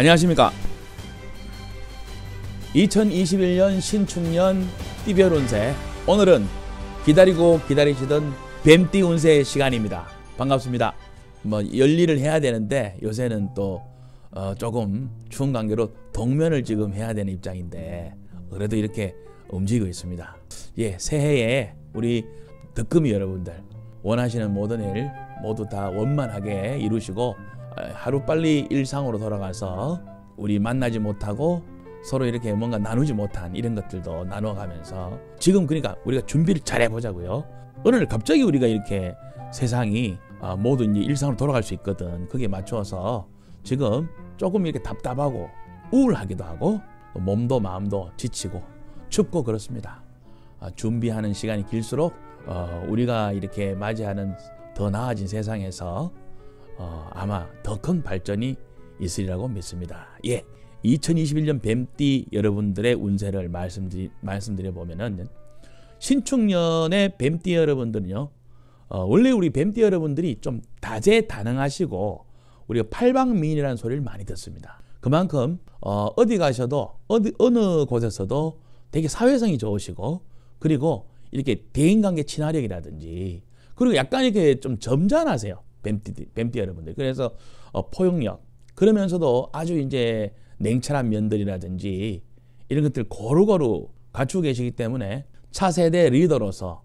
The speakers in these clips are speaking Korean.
안녕하십니까 2021년 신축년 띠별 운세 오늘은 기다리고 기다리시던 뱀띠 운세 시간입니다 반갑습니다 뭐 열일을 해야 되는데 요새는 또어 조금 추운 관계로 동면을 지금 해야 되는 입장인데 그래도 이렇게 움직이고 있습니다 예 새해에 우리 득금이 여러분들 원하시는 모든 일 모두 다 원만하게 이루시고 하루빨리 일상으로 돌아가서 우리 만나지 못하고 서로 이렇게 뭔가 나누지 못한 이런 것들도 나눠가면서 지금 그러니까 우리가 준비를 잘 해보자고요. 어느 날 갑자기 우리가 이렇게 세상이 아, 모든 일상으로 돌아갈 수 있거든. 그게 맞춰서 지금 조금 이렇게 답답하고 우울하기도 하고 몸도 마음도 지치고 춥고 그렇습니다. 아, 준비하는 시간이 길수록 어, 우리가 이렇게 맞이하는 더 나아진 세상에서 어, 아마 더 큰 발전이 있으리라고 믿습니다. 예. 2021년 뱀띠 여러분들의 운세를 말씀드리, 말씀드려 보면은 신축년의 뱀띠 여러분들은요. 어, 원래 우리 뱀띠 여러분들이 좀 다재다능하시고 우리가 팔방미인이라는 소리를 많이 듣습니다. 그만큼 어, 어디 가셔도 어디 어느 곳에서도 되게 사회성이 좋으시고 그리고 이렇게 대인관계 친화력이라든지 그리고 약간 이렇게 좀 점잖하세요. 뱀띠, 뱀띠 여러분들. 그래서 어, 포용력. 그러면서도 아주 이제 냉철한 면들이라든지 이런 것들 고루고루 갖추고 계시기 때문에 차세대 리더로서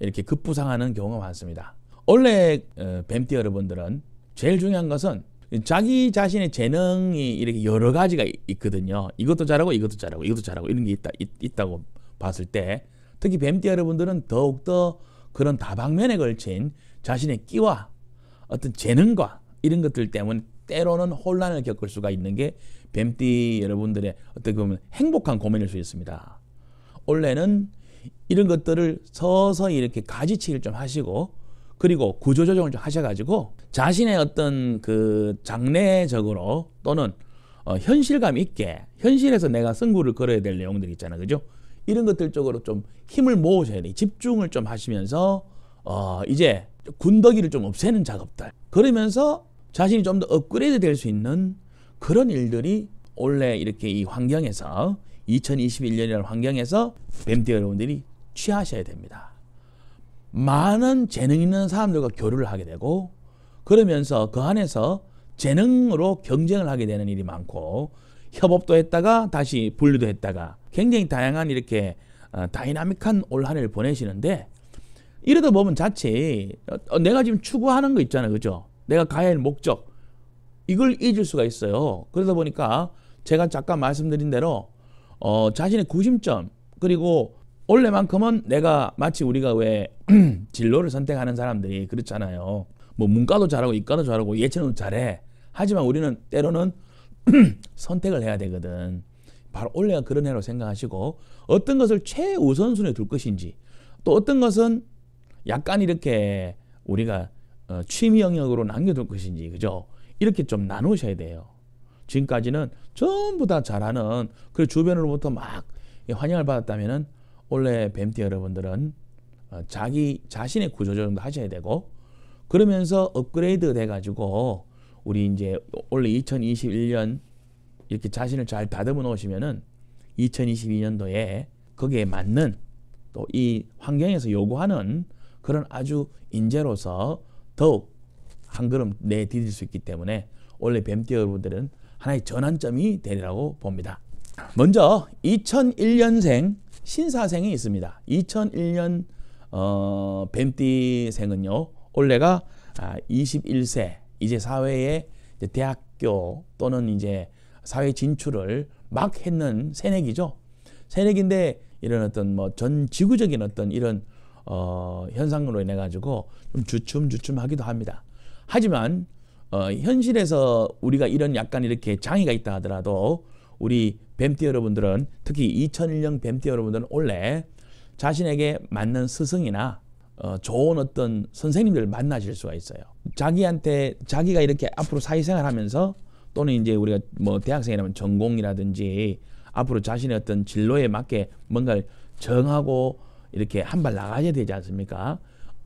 이렇게 급부상하는 경우가 많습니다. 원래 어, 뱀띠 여러분들은 제일 중요한 것은 자기 자신의 재능이 이렇게 여러 가지가 있거든요. 이것도 잘하고 이것도 잘하고 이것도 잘하고 이런 게 있다, 있, 다고 봤을 때 특히 뱀띠 여러분들은 더욱더 그런 다방면에 걸친 자신의 끼와 어떤 재능과 이런 것들 때문에 때로는 혼란을 겪을 수가 있는 게 뱀띠 여러분들의 어떻게 보면 행복한 고민일 수 있습니다. 원래는 이런 것들을 서서히 이렇게 가지치기를 좀 하시고 그리고 구조조정을 좀 하셔가지고 자신의 어떤 그 장래적으로 또는 어, 현실감 있게 현실에서 내가 승부를 걸어야 될 내용들 있잖아요. 그죠? 이런 것들 쪽으로 좀 힘을 모으셔야 돼. 집중을 좀 하시면서 어, 이제 군더기를 좀 없애는 작업들 그러면서 자신이 좀 더 업그레이드 될 수 있는 그런 일들이 원래 이렇게 이 환경에서 2021년이라는 환경에서 뱀띠 여러분들이 취하셔야 됩니다. 많은 재능 있는 사람들과 교류를 하게 되고 그러면서 그 안에서 재능으로 경쟁을 하게 되는 일이 많고 협업도 했다가 다시 분류도 했다가 굉장히 다양한 이렇게 어, 다이나믹한 올 한해를 보내시는데 이러다 보면 자체 어, 내가 지금 추구하는 거 있잖아요. 그죠? 내가 가야 할 목적 이걸 잊을 수가 있어요. 그러다 보니까 제가 잠깐 말씀드린 대로 어, 자신의 구심점 그리고 원래만큼은 내가 마치 우리가 왜 진로를 선택하는 사람들이 그렇잖아요. 뭐 문과도 잘하고 이과도 잘하고 예체능도 잘해. 하지만 우리는 때로는 선택을 해야 되거든. 바로 올래가 그런 애로 생각하시고 어떤 것을 최우선순위에 둘 것인지 또 어떤 것은 약간 이렇게 우리가 어, 취미 영역으로 남겨둘 것인지 그죠? 이렇게 좀 나누셔야 돼요. 지금까지는 전부 다 잘하는 그 주변으로부터 막 환영을 받았다면은 원래 뱀티 여러분들은 어, 자기 자신의 구조조정도 하셔야 되고 그러면서 업그레이드 돼가지고 우리 이제 원래 2021년 이렇게 자신을 잘 다듬어 놓으시면은 2022년도에 거기에 맞는 또 이 환경에서 요구하는 그런 아주 인재로서 더욱 한 걸음 내디딜 수 있기 때문에 원래 뱀띠 여러분들은 하나의 전환점이 되리라고 봅니다. 먼저 2001년생 신사생이 있습니다. 2001년 어, 뱀띠생은요. 올해가 아, 21세 이제 사회에 이제 대학교 또는 이제 사회 진출을 막 했는 새내기죠. 새내기인데 이런 어떤 뭐전 지구적인 어떤 이런 어, 현상으로 인해 가지고 좀 주춤주춤하기도 합니다. 하지만 어, 현실에서 우리가 이런 약간 이렇게 장애가 있다 하더라도 우리 뱀띠 여러분들은 특히 2001년 뱀띠 여러분들은 원래 자신에게 맞는 스승이나 어, 좋은 어떤 선생님들을 만나실 수가 있어요. 자기한테 자기가 이렇게 앞으로 사회생활 하면서 또는 이제 우리가 뭐 대학생이라면 전공이라든지 앞으로 자신의 어떤 진로에 맞게 뭔가를 정하고 이렇게 한 발 나가야 되지 않습니까?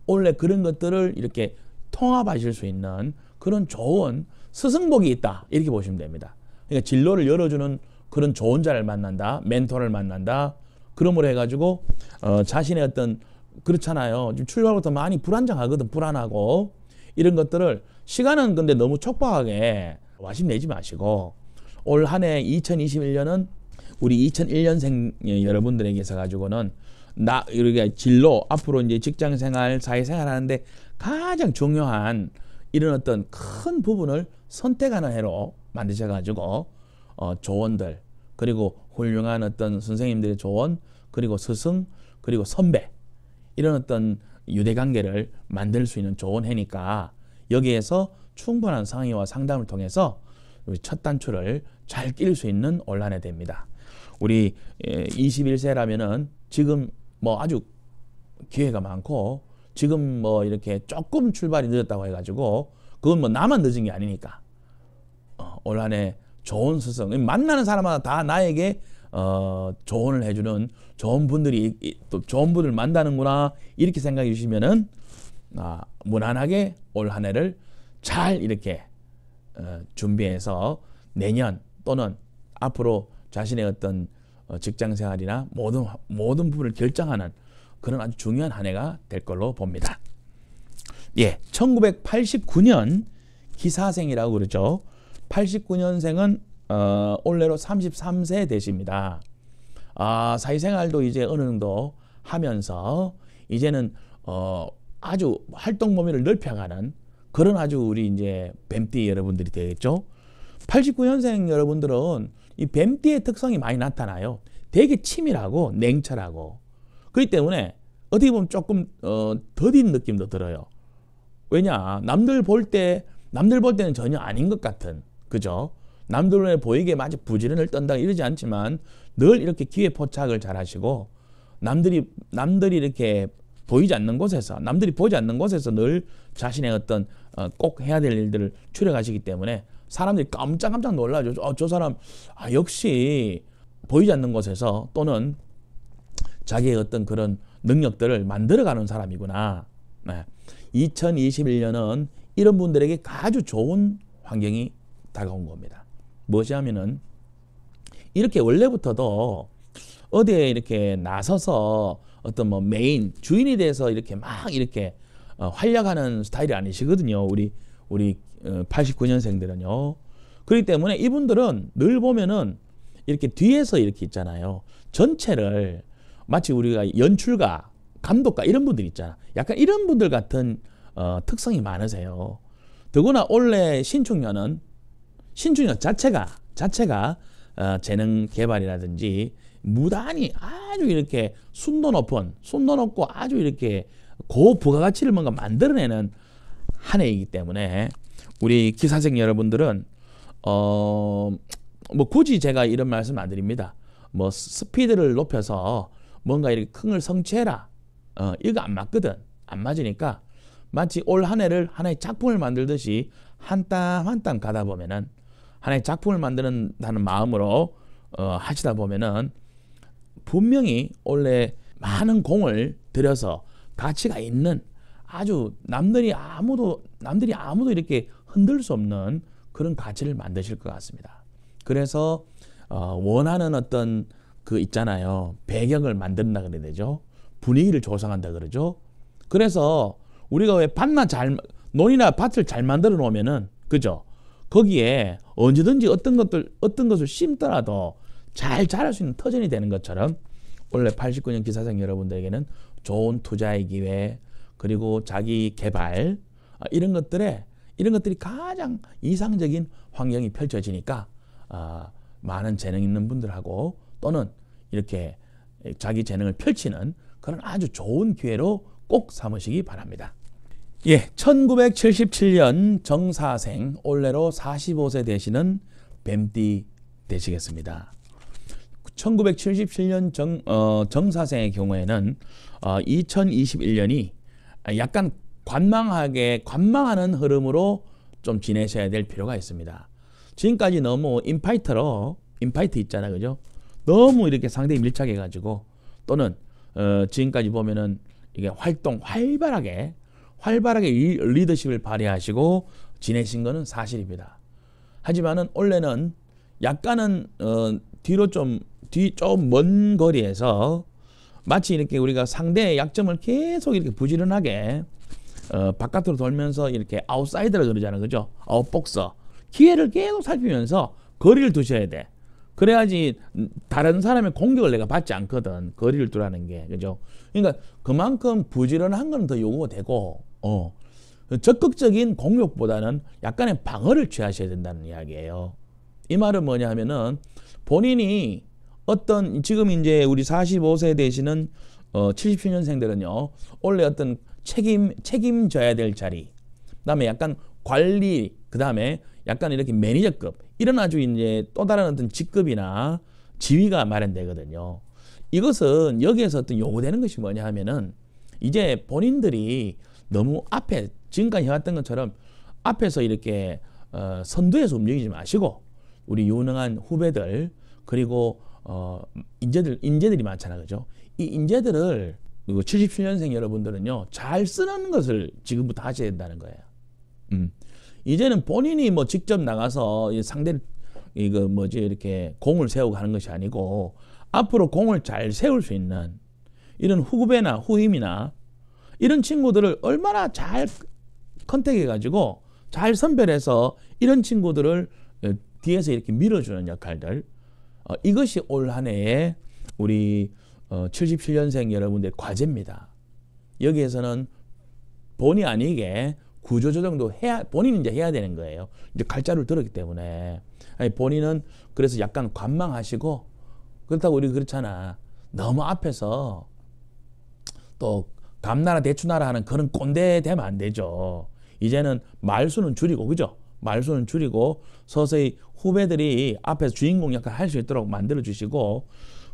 원래 그런 것들을 이렇게 통합하실 수 있는 그런 좋은 스승복이 있다. 이렇게 보시면 됩니다. 그러니까 진로를 열어주는 그런 좋은 자를 만난다. 멘토를 만난다. 그러므로 해가지고 어, 자신의 어떤 그렇잖아요. 지금 출발부터 많이 불안정하거든. 불안하고 이런 것들을 시간은 근데 너무 촉박하게 와심 내지 마시고 올 한해 2021년은 우리 2001년생 여러분들에게서 가지고는 나 이렇게 진로 앞으로 이제 직장 생활, 사회 생활 하는데 가장 중요한 이런 어떤 큰 부분을 선택하는 해로 만드셔 가지고 어 조언들 그리고 훌륭한 어떤 선생님들의 조언 그리고 스승 그리고 선배 이런 어떤 유대 관계를 만들 수 있는 좋은 해니까 여기에서 충분한 상의와 상담을 통해서 우리 첫 단추를 잘 낄 수 있는 올란해 됩니다. 우리 21세라면은 예, 지금 뭐 아주 기회가 많고 지금 뭐 이렇게 조금 출발이 늦었다고 해가지고 그건 뭐 나만 늦은 게 아니니까 어, 올 한 해 좋은 스승 만나는 사람마다 다 나에게 어, 조언을 해주는 좋은 분들이 또 좋은 분을 만나는구나 이렇게 생각해 주시면은 아, 무난하게 올 한해를 잘 이렇게 어, 준비해서 내년 또는 앞으로 자신의 어떤 어, 직장 생활이나 모든 모든 부분을 결정하는 그런 아주 중요한 한 해가 될 걸로 봅니다. 예, 1989년 기사생이라고 그러죠. 89년생은 어, 올해로 33세 되십니다. 아, 사회생활도 이제 어느 정도 하면서 이제는 어, 아주 활동 범위를 넓혀가는 그런 아주 우리 이제 뱀띠 여러분들이 되겠죠. 89년생 여러분들은 이 뱀띠의 특성이 많이 나타나요. 되게 치밀하고 냉철하고 그렇기 때문에 어떻게 보면 조금 어, 더딘 느낌도 들어요. 왜냐 남들 볼 때 남들 볼 때는 전혀 아닌 것 같은 그죠? 남들 에 보이게 마치 부지런을 떤다 이러지 않지만 늘 이렇게 기회 포착을 잘하시고 남들이 남들이 이렇게 보이지 않는 곳에서 남들이 보지 않는 곳에서 늘 자신의 어떤 어, 꼭 해야 될 일들을 추려가시기 때문에 사람들이 깜짝깜짝 놀라죠. 어, 저 사람 아, 역시 보이지 않는 곳에서 또는 자기의 어떤 그런 능력들을 만들어가는 사람이구나. 네. 2021년은 이런 분들에게 아주 좋은 환경이 다가온 겁니다. 무엇이 하면은 이렇게 원래부터도 어디에 이렇게 나서서 어떤 뭐 메인 주인이 돼서 이렇게 막 이렇게 어, 활약하는 스타일이 아니시거든요. 우리 우리 89년생들은요. 어, 그렇기 때문에 이분들은 늘 보면은 이렇게 뒤에서 이렇게 있잖아요. 전체를 마치 우리가 연출가, 감독가 이런 분들 있잖아. 약간 이런 분들 같은 어, 특성이 많으세요. 더구나 원래 신축년은 신축년 자체가 자체가 어, 재능 개발이라든지 무단히 아주 이렇게 순도 높은 순도 높고 아주 이렇게 고부가가치를 뭔가 만들어내는 한 해이기 때문에 우리 기사생 여러분들은 어뭐 굳이 제가 이런 말씀 안 드립니다. 뭐 스피드를 높여서 뭔가 이렇게 큰 걸 성취해라. 어, 이거 안 맞거든. 안 맞으니까 마치 올 한 해를 하나의 작품을 만들듯이 한 땀 한 땀 가다 보면은 하나의 작품을 만드는다는 마음으로 어, 하시다 보면은 분명히 원래 많은 공을 들여서 가치가 있는 아주 남들이 아무도 남들이 아무도 이렇게 흔들 수 없는 그런 가치를 만드실 것 같습니다. 그래서 어, 원하는 어떤 그 있잖아요. 배경을 만든다 그래야 되죠. 분위기를 조성한다 그러죠. 그래서 우리가 왜 밭만 잘 논이나 밭을 잘 만들어 놓으면은 그죠? 거기에 언제든지 어떤 것들 어떤 것을 심더라도 잘 자랄 수 있는 터전이 되는 것처럼 원래 89년 기사상 여러분들에게는 좋은 투자의 기회 그리고 자기 개발 아, 이런 것들에 이런 것들이 가장 이상적인 환경이 펼쳐지니까 아, 많은 재능 있는 분들하고 또는 이렇게 자기 재능을 펼치는 그런 아주 좋은 기회로 꼭 삼으시기 바랍니다. 예, 1977년 정사생 올해로 45세 되시는 뱀띠 되시겠습니다. 1977년 정, 어, 정사생의 경우에는 어, 2021년이 약간 관망하게 관망하는 흐름으로 좀 지내셔야 될 필요가 있습니다. 지금까지 너무 인파이터로 인파이트 있잖아 그죠? 너무 이렇게 상대 밀착해 가지고 또는 어, 지금까지 보면은 이게 활동 활발하게 활발하게 리더십을 발휘하시고 지내신 것은 사실입니다. 하지만은 원래는 약간은 어, 뒤로 좀 뒤 좀 먼 거리에서 마치 이렇게 우리가 상대의 약점을 계속 이렇게 부지런하게 어, 바깥으로 돌면서 이렇게 아웃사이더라 그러잖아요. 그죠? 아웃복서. 기회를 계속 살피면서 거리를 두셔야 돼. 그래야지 다른 사람의 공격을 내가 받지 않거든. 거리를 두라는 게. 그죠? 그러니까 그만큼 부지런한 건 더 요구가 되고, 어. 적극적인 공격보다는 약간의 방어를 취하셔야 된다는 이야기예요. 이 말은 뭐냐 하면은 본인이 어떤 지금 이제 우리 45세 되시는 어 77년생들은요. 원래 어떤 책임 책임져야 될 자리. 그다음에 약간 관리, 그다음에 약간 이렇게 매니저급 이런 아주 이제 또 다른 어떤 직급이나 지위가 마련되거든요. 이것은 여기에서 어떤 요구되는 것이 뭐냐 하면은 이제 본인들이 너무 앞에 지금까지 해왔던 것처럼 앞에서 이렇게 어, 선두에서 움직이지 마시고 우리 유능한 후배들 그리고 어, 인재들 인재들이 많잖아 그죠? 이 인재들을 그 70주년생 여러분들은요 잘쓰는 것을 지금부터 하셔야 된다는 거예요. 음. 이제는 본인이 뭐 직접 나가서 상대 이거 뭐지 이렇게 공을 세우고 하는 것이 아니고 앞으로 공을 잘 세울 수 있는 이런 후배나 후임이나 이런 친구들을 얼마나 잘 컨택해 가지고 잘 선별해서 이런 친구들을 어, 뒤에서 이렇게 밀어주는 역할들 어, 이것이 올 한해에 우리 어, 77년생 여러분들 의 과제입니다. 여기에서는 본의 아니게 구조조정도 해야 본인이 이제 해야 되는 거예요. 이제 갈자를 들었기 때문에 아니, 본인은 그래서 약간 관망하시고 그렇다고 우리 그렇잖아. 너무 앞에서 또 감나라 대추나라 하는 그런 꼰대 되면 안 되죠. 이제는 말수는 줄이고 그죠? 말수는 줄이고 서서히 후배들이 앞에서 주인공 역할 할수 있도록 만들어 주시고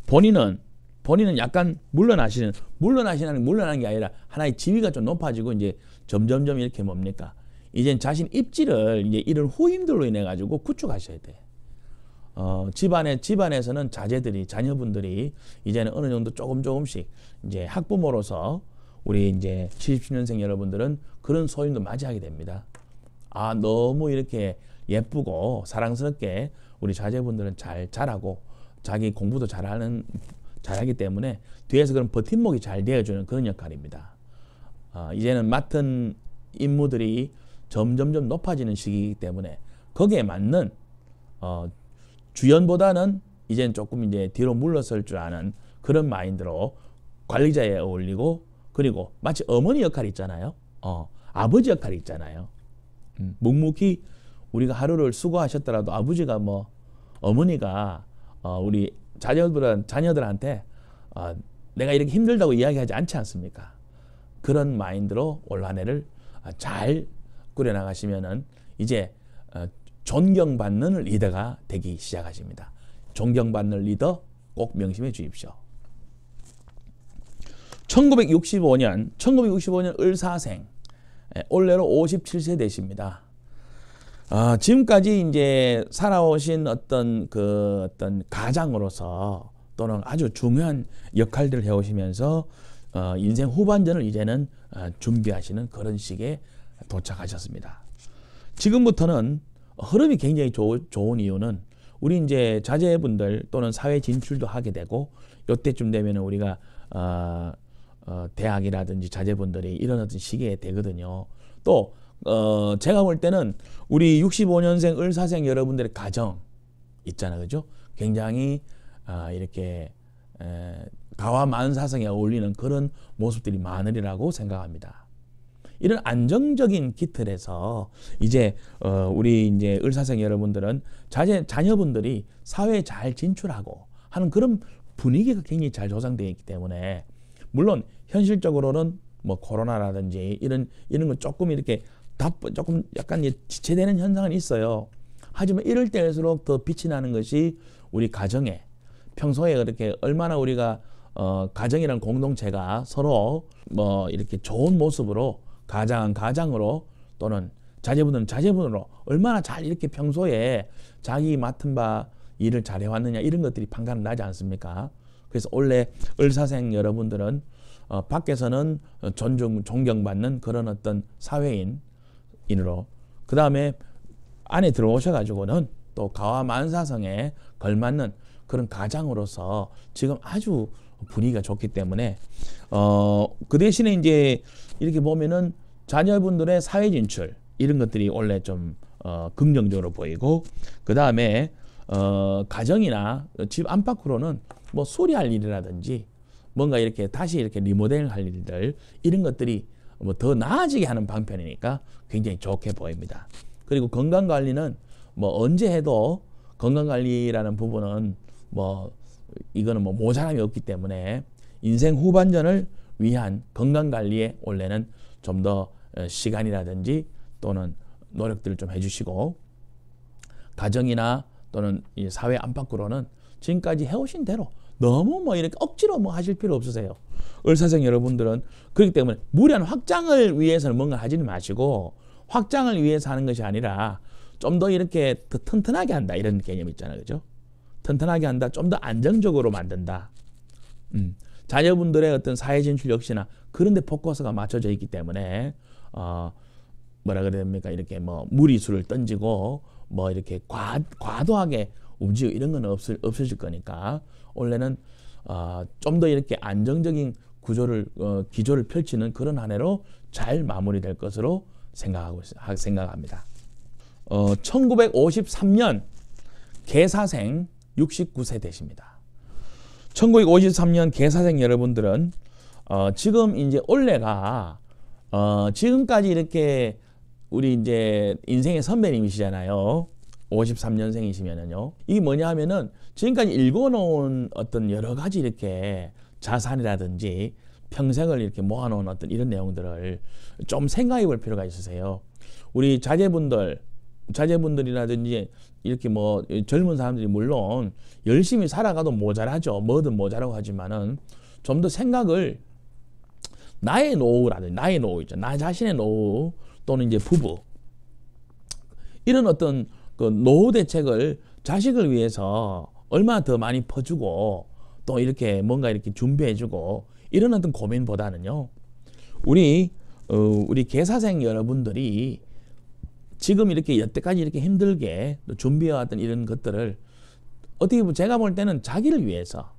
본인은 본인은 약간 물러나시는 물러나시는 물러나는 게 아니라 하나의 지위가 좀 높아지고 이제 점점점 이렇게 뭡니까? 이젠 자신 입지를 이제 이런 후임들로 인해 가지고 구축하셔야 돼. 어, 집안에 집안에서는 자제들이 자녀분들이 이제는 어느 정도 조금 조금씩 이제 학부모로서 우리 이제 70년생 여러분들은 그런 소임도 맞이하게 됩니다. 아 너무 이렇게 예쁘고 사랑스럽게 우리 자제분들은 잘 자라고 자기 공부도 잘하는 잘하기 때문에 뒤에서 그런 버팀목이 잘 되어주는 그런 역할입니다. 어, 이제는 맡은 임무들이 점점점 높아지는 시기이기 때문에 거기에 맞는 어, 주연보다는 이제는 조금 이제 뒤로 물러설 줄 아는 그런 마인드로 관리자에 어울리고 그리고 마치 어머니 역할이 있잖아요. 어, 아버지 역할이 있잖아요. 음, 묵묵히 우리가 하루를 수고하셨더라도 아버지가 뭐 어머니가 어, 우리 자녀들은 자녀들한테 어, 내가 이렇게 힘들다고 이야기하지 않지 않습니까? 그런 마인드로 올 한해를 어, 잘 꾸려나가시면은 이제 어, 존경받는 리더가 되기 시작하십니다. 존경받는 리더 꼭 명심해 주십시오. 1965년 1965년 을사생 올해로 57세 되십니다. 아, 지금까지 이제 살아오신 어떤 그 어떤 가장으로서 또는 아주 중요한 역할들을 해오시면서 어, 인생 후반전을 이제는 어, 준비하시는 그런 식에 도착하셨습니다. 지금부터는 흐름이 굉장히 조, 좋은 이유는 우리 이제 자제분들 또는 사회 진출도 하게 되고 요때쯤 되면 우리가 어, 어, 대학이라든지 자제분들이 이런 어떤 시기에 되거든요. 또 어, 제가 볼 때는 우리 65년생 을사생 여러분들의 가정 있잖아요. 그죠? 굉장히 아, 이렇게 에, 가와 만사성에 어울리는 그런 모습들이 많으리라고 생각합니다. 이런 안정적인 기틀에서 이제 어, 우리 이제 을사생 여러분들은 자제, 자녀분들이 사회에 잘 진출하고 하는 그런 분위기가 굉장히 잘 조성되어 있기 때문에 물론 현실적으로는 뭐 코로나라든지 이런 이런 건 조금 이렇게 답, 조금 약간 지체되는 현상은 있어요. 하지만 이럴 때일수록 더 빛이 나는 것이 우리 가정에 평소에 그렇게 얼마나 우리가 어, 가정이란 공동체가 서로 뭐 이렇게 좋은 모습으로 가장은 가장으로 또는 자제분은 자제분으로 얼마나 잘 이렇게 평소에 자기 맡은 바 일을 잘 해왔느냐 이런 것들이 판가름 나지 않습니까? 그래서 원래 을사생 여러분들은 어, 밖에서는 어, 존중 존경받는 그런 어떤 사회인 인으로 그 다음에 안에 들어오셔가지고는 또 가와 만사성에 걸맞는 그런 가장으로서 지금 아주 분위기가 좋기 때문에 어그 대신에 이제 이렇게 보면은 자녀분들의 사회 진출 이런 것들이 원래 좀 어, 긍정적으로 보이고 그 다음에 어, 가정이나 집 안팎으로는 뭐 수리할 일이라든지 뭔가 이렇게 다시 이렇게 리모델링 할 일들 이런 것들이 뭐더 나아지게 하는 방편이니까 굉장히 좋게 보입니다. 그리고 건강관리는 뭐 언제 해도 건강관리라는 부분은 뭐 이거는 뭐 모자람이 없기 때문에 인생 후반전을 위한 건강관리에 원래는 좀더 어, 시간이라든지 또는 노력들을 좀 해주시고 가정이나 또는 사회 안팎으로는 지금까지 해오신 대로 너무 뭐 이렇게 억지로 뭐 하실 필요 없으세요. 을사생 여러분들은 그렇기 때문에 무리한 확장을 위해서는 뭔가 하지는 마시고 확장을 위해서 하는 것이 아니라 좀 더 이렇게 더 튼튼하게 한다 이런 개념이 있잖아요 그죠 튼튼하게 한다 좀 더 안정적으로 만든다 음. 자녀분들의 어떤 사회 진출 역시나 그런데 포커스가 맞춰져 있기 때문에 어 뭐라 그래야 됩니까 이렇게 뭐 무리수를 던지고 뭐 이렇게 과, 과도하게 움직이고 이런 건 없을, 없어질 거니까 원래는 어, 좀 더 이렇게 안정적인 구조를 어, 기조를 펼치는 그런 한 해로 잘 마무리될 것으로 생각하고 생각합니다. 어, 1953년 개사생 69세 되십니다. 1953년 개사생 여러분들은 어, 지금 이제 올해가 어, 지금까지 이렇게 우리 이제 인생의 선배님이시잖아요. 53년생이시면은요. 이게 뭐냐 하면은 지금까지 읽어놓은 어떤 여러 가지 이렇게 자산이라든지 평생을 이렇게 모아놓은 어떤 이런 내용들을 좀 생각해 볼 필요가 있으세요. 우리 자제분들, 자제분들이라든지 이렇게 뭐 젊은 사람들이 물론 열심히 살아가도 모자라죠. 뭐든 모자라고 하지만은 좀 더 생각을 나의 노후라든지 나의 노후 있죠. 나 자신의 노후 또는 이제 부부 이런 어떤 그 노후 대책을 자식을 위해서 얼마더 많이 퍼주고 또 이렇게 뭔가 이렇게 준비해주고 이런 어떤 고민보다는요. 우리 어, 우리 개사생 여러분들이 지금 이렇게 여태까지 이렇게 힘들게 준비해왔던 이런 것들을 어떻게 보면 제가 볼 때는 자기를 위해서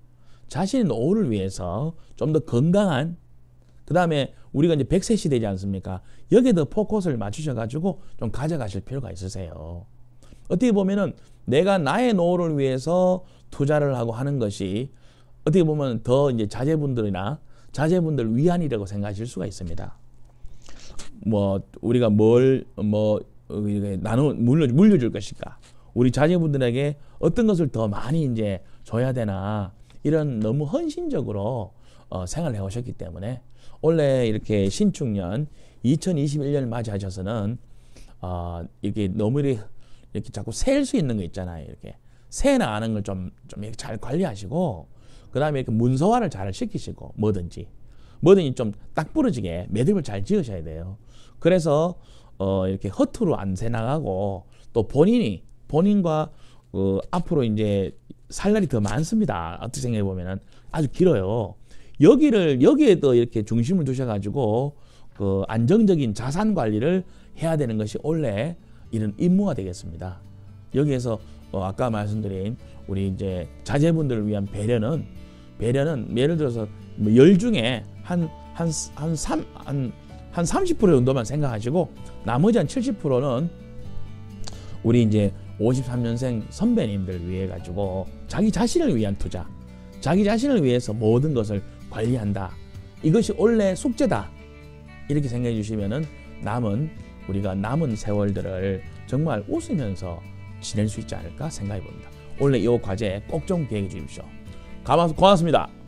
자신의 노후를 위해서 좀 더 건강한 그 다음에 우리가 이제 백세 시대지 않습니까? 여기에 더 포커스를 맞추셔가지고 좀 가져가실 필요가 있으세요. 어떻게 보면은 내가 나의 노후를 위해서 투자를 하고 하는 것이 어떻게 보면 더 이제 자제분들이나 자제분들 위안이라고 생각하실 수가 있습니다. 뭐 우리가 뭘뭐 나누 물려 물려줄 것인가? 우리 자제분들에게 어떤 것을 더 많이 이제 줘야 되나 이런 너무 헌신적으로 어, 생활 해오셨기 때문에 원래 이렇게 신축년 2 0 2 1년 맞이하셔서는 어, 이렇게 너무 이렇게, 자꾸 셀 수 있는 거 있잖아요. 이렇게 새 나는 걸 좀 좀 잘 관리하시고 그 다음에 이 문서화를 잘 시키시고 뭐든지 뭐든지 좀 딱 부러지게 매듭을 잘 지으셔야 돼요. 그래서 어 이렇게 허투루 안 새나가고 또 본인이 본인과 어 앞으로 이제 살 날이 더 많습니다. 어떻게 생각해 보면은 아주 길어요. 여기를 여기에 더 이렇게 중심을 두셔가지고 그 안정적인 자산 관리를 해야 되는 것이 원래 이런 임무가 되겠습니다. 여기에서 어 아까 말씀드린 우리 이제 자제분들을 위한 배려는 배려는 예를 들어서 뭐 열 중에 한 한한삼한한 30% 정도만 생각하시고 나머지 한 70%는 우리 이제 53년생 선배님들 위해 가지고 자기 자신을 위한 투자, 자기 자신을 위해서 모든 것을 관리한다. 이것이 원래 숙제다. 이렇게 생각해 주시면은 남은 우리가 남은 세월들을 정말 웃으면서 지낼 수 있지 않을까 생각해 봅니다. 원래 이 과제 꼭좀 기억해 주십시오. 감사, 고맙습니다.